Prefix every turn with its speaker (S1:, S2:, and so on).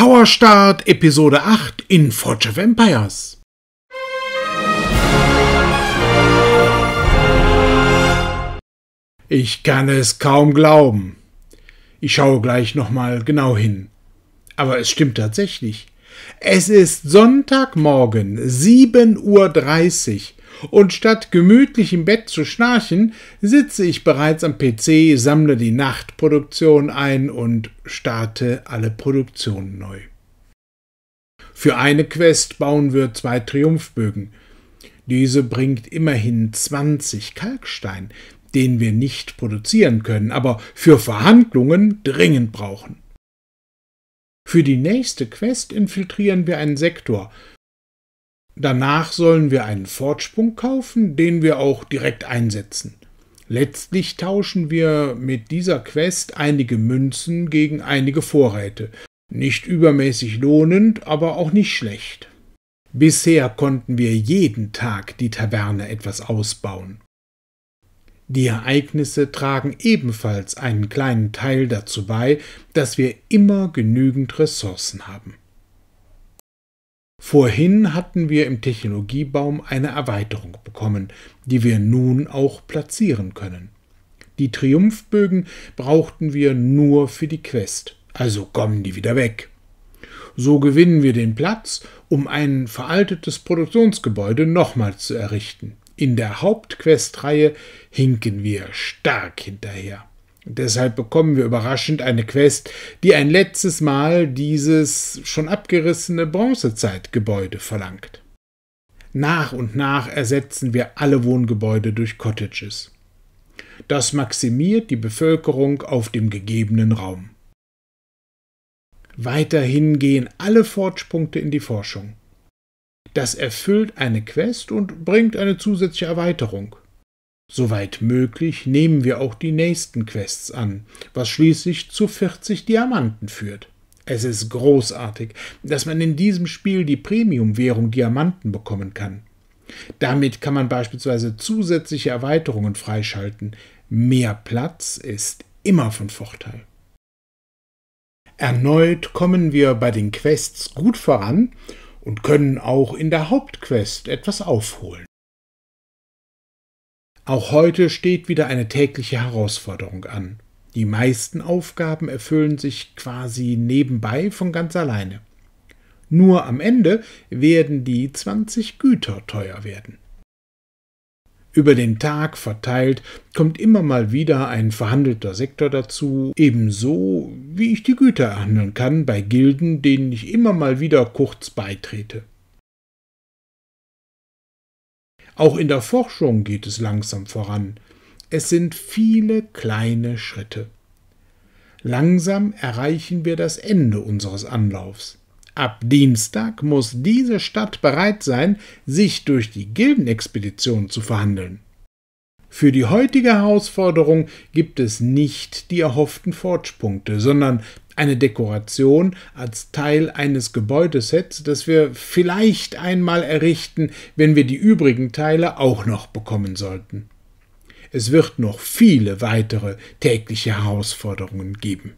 S1: Power Start Episode 8 in Forge of Empires. Ich kann es kaum glauben. Ich schaue gleich nochmal genau hin. Aber es stimmt tatsächlich. Es ist Sonntagmorgen, 7.30 Uhr und statt gemütlich im Bett zu schnarchen, sitze ich bereits am PC, sammle die Nachtproduktion ein und starte alle Produktionen neu. Für eine Quest bauen wir zwei Triumphbögen. Diese bringt immerhin 20 Kalkstein, den wir nicht produzieren können, aber für Verhandlungen dringend brauchen. Für die nächste Quest infiltrieren wir einen Sektor, Danach sollen wir einen Fortsprung kaufen, den wir auch direkt einsetzen. Letztlich tauschen wir mit dieser Quest einige Münzen gegen einige Vorräte. Nicht übermäßig lohnend, aber auch nicht schlecht. Bisher konnten wir jeden Tag die Taverne etwas ausbauen. Die Ereignisse tragen ebenfalls einen kleinen Teil dazu bei, dass wir immer genügend Ressourcen haben. Vorhin hatten wir im Technologiebaum eine Erweiterung bekommen, die wir nun auch platzieren können. Die Triumphbögen brauchten wir nur für die Quest, also kommen die wieder weg. So gewinnen wir den Platz, um ein veraltetes Produktionsgebäude nochmals zu errichten. In der Hauptquestreihe hinken wir stark hinterher. Deshalb bekommen wir überraschend eine Quest, die ein letztes Mal dieses schon abgerissene Bronzezeitgebäude verlangt. Nach und nach ersetzen wir alle Wohngebäude durch Cottages. Das maximiert die Bevölkerung auf dem gegebenen Raum. Weiterhin gehen alle Fortspunkte in die Forschung. Das erfüllt eine Quest und bringt eine zusätzliche Erweiterung. Soweit möglich nehmen wir auch die nächsten Quests an, was schließlich zu 40 Diamanten führt. Es ist großartig, dass man in diesem Spiel die Premium-Währung Diamanten bekommen kann. Damit kann man beispielsweise zusätzliche Erweiterungen freischalten. Mehr Platz ist immer von Vorteil. Erneut kommen wir bei den Quests gut voran und können auch in der Hauptquest etwas aufholen. Auch heute steht wieder eine tägliche Herausforderung an. Die meisten Aufgaben erfüllen sich quasi nebenbei von ganz alleine. Nur am Ende werden die 20 Güter teuer werden. Über den Tag verteilt kommt immer mal wieder ein verhandelter Sektor dazu, ebenso wie ich die Güter erhandeln kann bei Gilden, denen ich immer mal wieder kurz beitrete. Auch in der Forschung geht es langsam voran. Es sind viele kleine Schritte. Langsam erreichen wir das Ende unseres Anlaufs. Ab Dienstag muss diese Stadt bereit sein, sich durch die Gildenexpedition zu verhandeln. Für die heutige Herausforderung gibt es nicht die erhofften Fortschritte, sondern eine Dekoration als Teil eines Gebäudesets, das wir vielleicht einmal errichten, wenn wir die übrigen Teile auch noch bekommen sollten. Es wird noch viele weitere tägliche Herausforderungen geben.